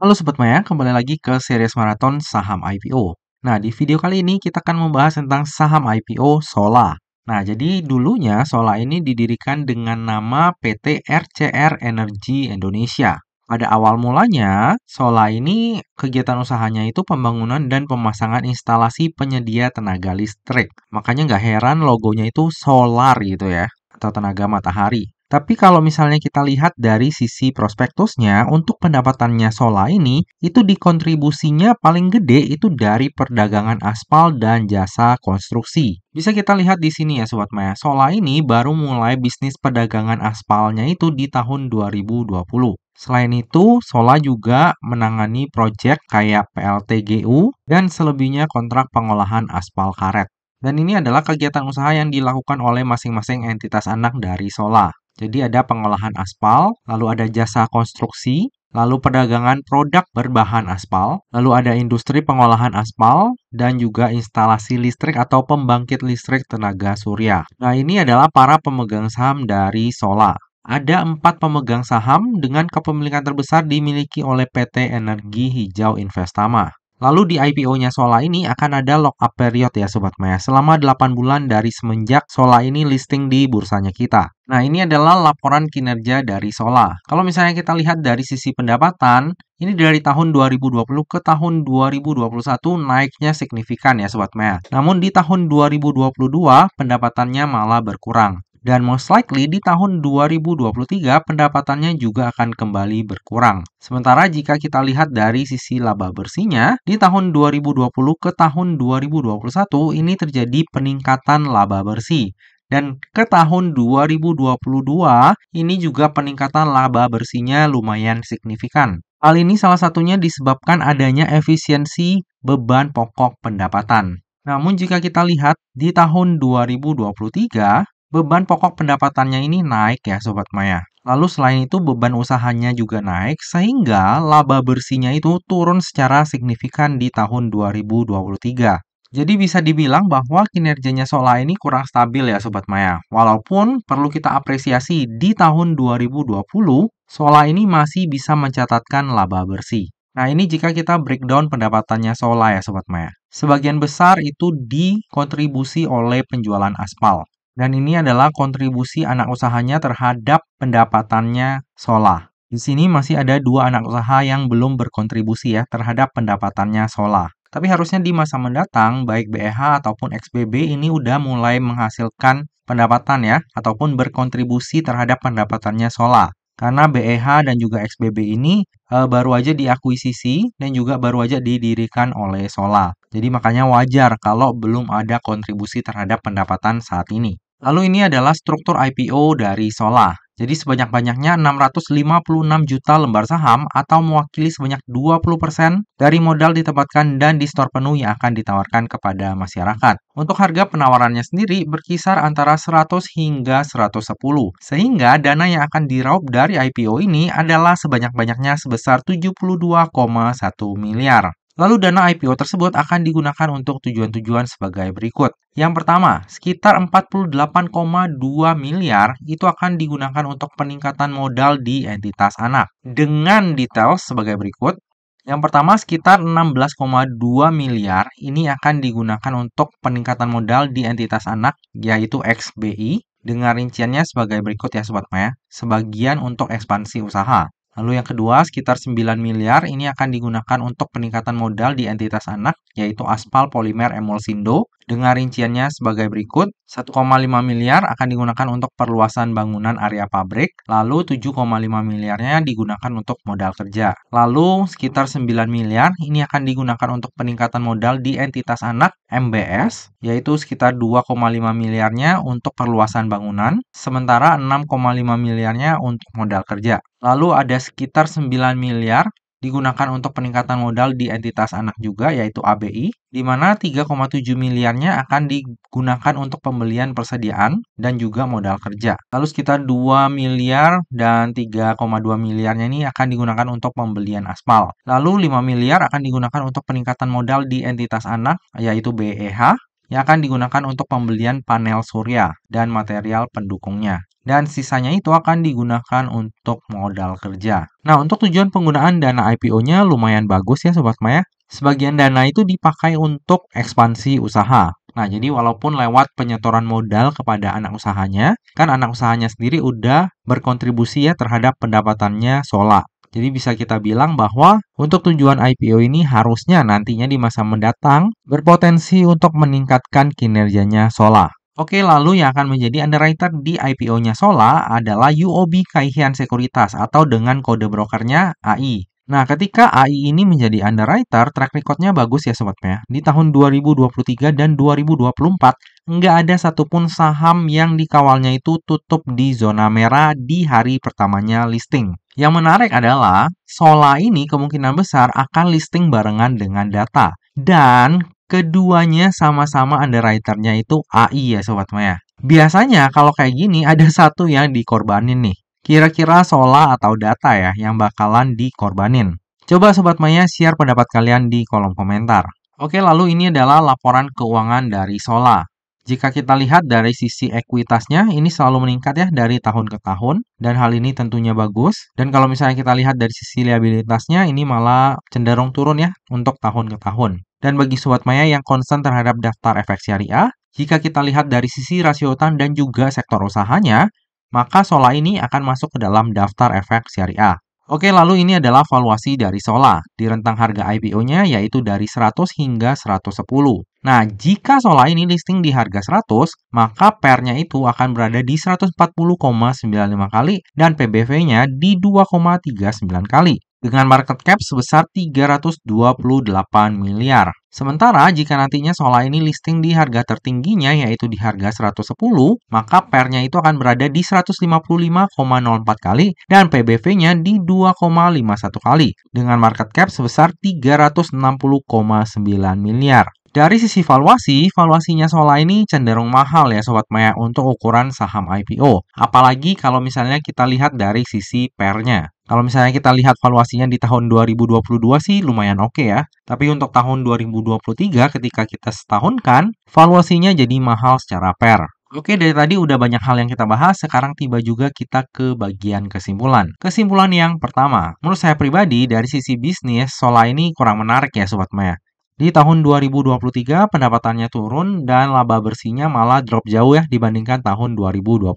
Halo Sobat Maya, kembali lagi ke series maraton saham IPO. Nah, di video kali ini kita akan membahas tentang saham IPO Sola. Nah, jadi dulunya Sola ini didirikan dengan nama PT RCR Energy Indonesia. Pada awal mulanya, Sola ini kegiatan usahanya itu pembangunan dan pemasangan instalasi penyedia tenaga listrik. Makanya nggak heran logonya itu solar gitu ya, atau tenaga matahari. Tapi kalau misalnya kita lihat dari sisi prospektusnya, untuk pendapatannya Sola ini, itu dikontribusinya paling gede itu dari perdagangan aspal dan jasa konstruksi. Bisa kita lihat di sini ya Sobat Maya, Sola ini baru mulai bisnis perdagangan aspalnya itu di tahun 2020. Selain itu, Sola juga menangani proyek kayak PLTGU dan selebihnya kontrak pengolahan aspal karet. Dan ini adalah kegiatan usaha yang dilakukan oleh masing-masing entitas anak dari Sola. Jadi ada pengolahan aspal, lalu ada jasa konstruksi, lalu perdagangan produk berbahan aspal, lalu ada industri pengolahan aspal, dan juga instalasi listrik atau pembangkit listrik tenaga surya. Nah, ini adalah para pemegang saham dari Sola. Ada empat pemegang saham dengan kepemilikan terbesar dimiliki oleh PT Energi Hijau Investama. Lalu di IPO-nya Sola ini akan ada lock up period ya Sobat Maya selama 8 bulan dari semenjak Sola ini listing di bursanya kita. Nah ini adalah laporan kinerja dari Sola. Kalau misalnya kita lihat dari sisi pendapatan, ini dari tahun 2020 ke tahun 2021 naiknya signifikan ya Sobat Maya. Namun di tahun 2022 pendapatannya malah berkurang dan most likely di tahun 2023 pendapatannya juga akan kembali berkurang. Sementara jika kita lihat dari sisi laba bersihnya, di tahun 2020 ke tahun 2021 ini terjadi peningkatan laba bersih. Dan ke tahun 2022 ini juga peningkatan laba bersihnya lumayan signifikan. Hal ini salah satunya disebabkan adanya efisiensi beban pokok pendapatan. Namun jika kita lihat di tahun 2023, beban pokok pendapatannya ini naik ya Sobat Maya. Lalu selain itu beban usahanya juga naik sehingga laba bersihnya itu turun secara signifikan di tahun 2023. Jadi bisa dibilang bahwa kinerjanya Sola ini kurang stabil ya Sobat Maya. Walaupun perlu kita apresiasi di tahun 2020, Sola ini masih bisa mencatatkan laba bersih. Nah ini jika kita breakdown pendapatannya Sola ya Sobat Maya. Sebagian besar itu dikontribusi oleh penjualan aspal. Dan ini adalah kontribusi anak usahanya terhadap pendapatannya Sola. Di sini masih ada dua anak usaha yang belum berkontribusi ya terhadap pendapatannya Sola. Tapi harusnya di masa mendatang, baik BEH ataupun XBB ini udah mulai menghasilkan pendapatan ya, ataupun berkontribusi terhadap pendapatannya Sola. Karena BEH dan juga XBB ini e, baru aja diakuisisi dan juga baru aja didirikan oleh Sola. Jadi makanya wajar kalau belum ada kontribusi terhadap pendapatan saat ini. Lalu ini adalah struktur IPO dari Sola. Jadi sebanyak-banyaknya 656 juta lembar saham atau mewakili sebanyak 20% dari modal ditempatkan dan di store penuh yang akan ditawarkan kepada masyarakat. Untuk harga penawarannya sendiri berkisar antara 100 hingga 110. Sehingga dana yang akan diraup dari IPO ini adalah sebanyak-banyaknya sebesar 72,1 miliar. Lalu dana IPO tersebut akan digunakan untuk tujuan-tujuan sebagai berikut. Yang pertama, sekitar 48,2 miliar itu akan digunakan untuk peningkatan modal di entitas anak. Dengan detail sebagai berikut. Yang pertama, sekitar 16,2 miliar ini akan digunakan untuk peningkatan modal di entitas anak, yaitu XBI, dengan rinciannya sebagai berikut ya Sobat Maya. Sebagian untuk ekspansi usaha, Lalu yang kedua, sekitar 9 miliar ini akan digunakan untuk peningkatan modal di entitas anak, yaitu aspal polimer emulsindo, dengan rinciannya sebagai berikut. 1,5 miliar akan digunakan untuk perluasan bangunan area pabrik, lalu 7,5 miliarnya digunakan untuk modal kerja. Lalu sekitar 9 miliar ini akan digunakan untuk peningkatan modal di entitas anak MBS, yaitu sekitar 2,5 miliarnya untuk perluasan bangunan, sementara 6,5 miliarnya untuk modal kerja. Lalu ada sekitar 9 miliar digunakan untuk peningkatan modal di entitas anak juga yaitu ABI di mana 3,7 miliarnya akan digunakan untuk pembelian persediaan dan juga modal kerja. Lalu sekitar 2 miliar dan 3,2 miliarnya ini akan digunakan untuk pembelian aspal. Lalu 5 miliar akan digunakan untuk peningkatan modal di entitas anak yaitu BEH yang akan digunakan untuk pembelian panel surya dan material pendukungnya. Dan sisanya itu akan digunakan untuk modal kerja. Nah, untuk tujuan penggunaan dana IPO-nya lumayan bagus ya Sobat Maya. Sebagian dana itu dipakai untuk ekspansi usaha, Nah, jadi walaupun lewat penyetoran modal kepada anak usahanya, kan anak usahanya sendiri udah berkontribusi ya terhadap pendapatannya Sola. Jadi bisa kita bilang bahwa untuk tujuan IPO ini harusnya nantinya di masa mendatang berpotensi untuk meningkatkan kinerjanya Sola. Oke, lalu yang akan menjadi underwriter di IPO-nya Sola adalah UOB Kaihian Sekuritas atau dengan kode brokernya AI. Nah, ketika AI ini menjadi underwriter, track recordnya bagus ya Sobat Pea. Di tahun 2023 dan 2024, nggak ada satupun saham yang dikawalnya itu tutup di zona merah di hari pertamanya listing. Yang menarik adalah, Sola ini kemungkinan besar akan listing barengan dengan data. Dan keduanya sama-sama underwriternya itu AI ya Sobat Maya. Biasanya kalau kayak gini ada satu yang dikorbanin nih. Kira-kira sola atau data ya yang bakalan dikorbanin. Coba Sobat Maya share pendapat kalian di kolom komentar. Oke, lalu ini adalah laporan keuangan dari Sola. Jika kita lihat dari sisi ekuitasnya, ini selalu meningkat ya dari tahun ke tahun, dan hal ini tentunya bagus. Dan kalau misalnya kita lihat dari sisi liabilitasnya, ini malah cenderung turun ya untuk tahun ke tahun. Dan bagi Sobat Maya yang concern terhadap daftar efek syariah, jika kita lihat dari sisi rasio utang dan juga sektor usahanya, maka Sola ini akan masuk ke dalam daftar efek syariah. Oke, lalu ini adalah valuasi dari Sola di rentang harga IPO-nya yaitu dari 100 hingga 110. Nah, jika Sola ini listing di harga 100, maka pernya itu akan berada di 140,95 kali dan PBV-nya di 2,39 kali dengan market cap sebesar 328 miliar. Sementara jika nantinya Sola ini listing di harga tertingginya yaitu di harga 110, maka pernya itu akan berada di 155,04 kali dan PBV-nya di 2,51 kali dengan market cap sebesar 360,9 miliar. Dari sisi valuasi, valuasinya Sola ini cenderung mahal ya Sobat Maya untuk ukuran saham IPO. Apalagi kalau misalnya kita lihat dari sisi pernya. Kalau misalnya kita lihat valuasinya di tahun 2022 sih lumayan oke okay ya. Tapi untuk tahun 2023 ketika kita setahunkan, valuasinya jadi mahal secara per. Oke, dari tadi udah banyak hal yang kita bahas, sekarang tiba juga kita ke bagian kesimpulan. Kesimpulan yang pertama, menurut saya pribadi dari sisi bisnis, Sola ini kurang menarik ya Sobat Maya. Di tahun 2023 pendapatannya turun dan laba bersihnya malah drop jauh ya dibandingkan tahun 2022.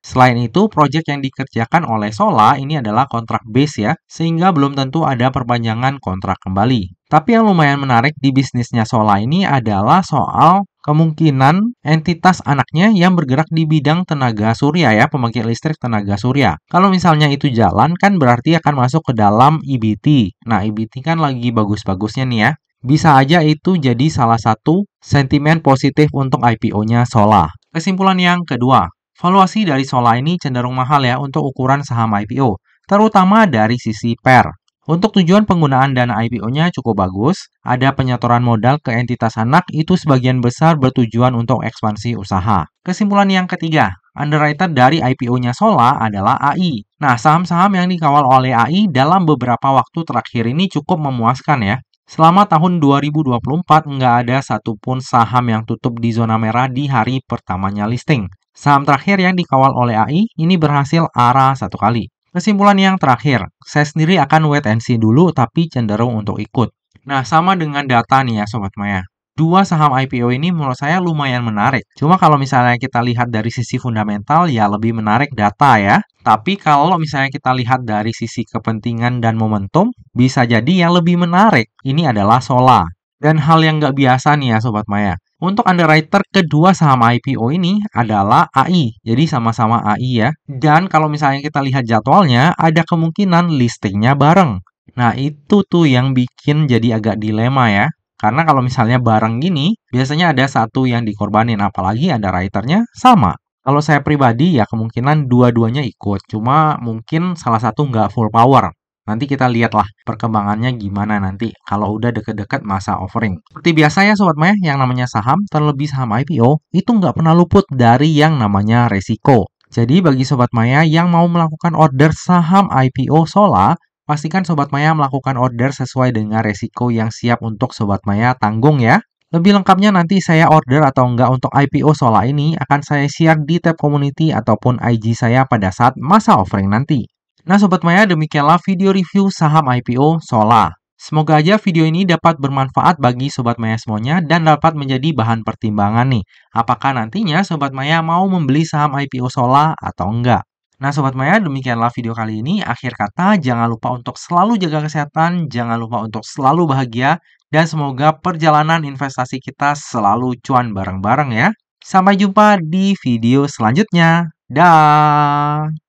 Selain itu, proyek yang dikerjakan oleh Sola ini adalah kontrak base ya, sehingga belum tentu ada perpanjangan kontrak kembali. Tapi yang lumayan menarik di bisnisnya Sola ini adalah soal kemungkinan entitas anaknya yang bergerak di bidang tenaga surya ya, pembangkit listrik tenaga surya. Kalau misalnya itu jalan kan berarti akan masuk ke dalam EBT. Nah, EBT kan lagi bagus-bagusnya nih ya bisa aja itu jadi salah satu sentimen positif untuk IPO-nya Sola. Kesimpulan yang kedua, valuasi dari Sola ini cenderung mahal ya untuk ukuran saham IPO, terutama dari sisi PER. Untuk tujuan penggunaan dana IPO-nya cukup bagus, ada penyetoran modal ke entitas anak itu sebagian besar bertujuan untuk ekspansi usaha. Kesimpulan yang ketiga, underwriter dari IPO-nya Sola adalah AI. Nah, saham-saham yang dikawal oleh AI dalam beberapa waktu terakhir ini cukup memuaskan ya. Selama tahun 2024 nggak ada satupun saham yang tutup di zona merah di hari pertamanya listing. Saham terakhir yang dikawal oleh AI ini berhasil arah satu kali. Kesimpulan yang terakhir, saya sendiri akan wait and see dulu tapi cenderung untuk ikut. Nah, sama dengan data nih ya Sobat Maya. Dua saham IPO ini menurut saya lumayan menarik. Cuma kalau misalnya kita lihat dari sisi fundamental ya lebih menarik data ya. Tapi kalau misalnya kita lihat dari sisi kepentingan dan momentum, bisa jadi yang lebih menarik ini adalah Sola. Dan hal yang nggak biasa nih ya Sobat Maya. Untuk underwriter kedua saham IPO ini adalah AI, jadi sama-sama AI ya. Dan kalau misalnya kita lihat jadwalnya, ada kemungkinan listingnya bareng. Nah itu tuh yang bikin jadi agak dilema ya. Karena kalau misalnya bareng gini, biasanya ada satu yang dikorbanin, apalagi ada underwriternya sama. Kalau saya pribadi ya kemungkinan dua-duanya ikut, cuma mungkin salah satu nggak full power. Nanti kita lihatlah perkembangannya gimana nanti kalau udah deket-deket masa offering. Seperti biasa ya Sobat Maya, yang namanya saham, terlebih saham IPO, itu nggak pernah luput dari yang namanya resiko. Jadi bagi Sobat Maya yang mau melakukan order saham IPO Sola, pastikan Sobat Maya melakukan order sesuai dengan resiko yang siap untuk Sobat Maya tanggung ya. Lebih lengkapnya nanti saya order atau enggak untuk IPO Sola ini akan saya share di tab community ataupun IG saya pada saat masa offering nanti. Nah Sobat Maya demikianlah video review saham IPO Sola. Semoga aja video ini dapat bermanfaat bagi Sobat Maya semuanya dan dapat menjadi bahan pertimbangan nih. Apakah nantinya Sobat Maya mau membeli saham IPO Sola atau enggak? Nah Sobat Maya, demikianlah video kali ini. Akhir kata, jangan lupa untuk selalu jaga kesehatan, jangan lupa untuk selalu bahagia, dan semoga perjalanan investasi kita selalu cuan bareng-bareng ya. Sampai jumpa di video selanjutnya. Dah.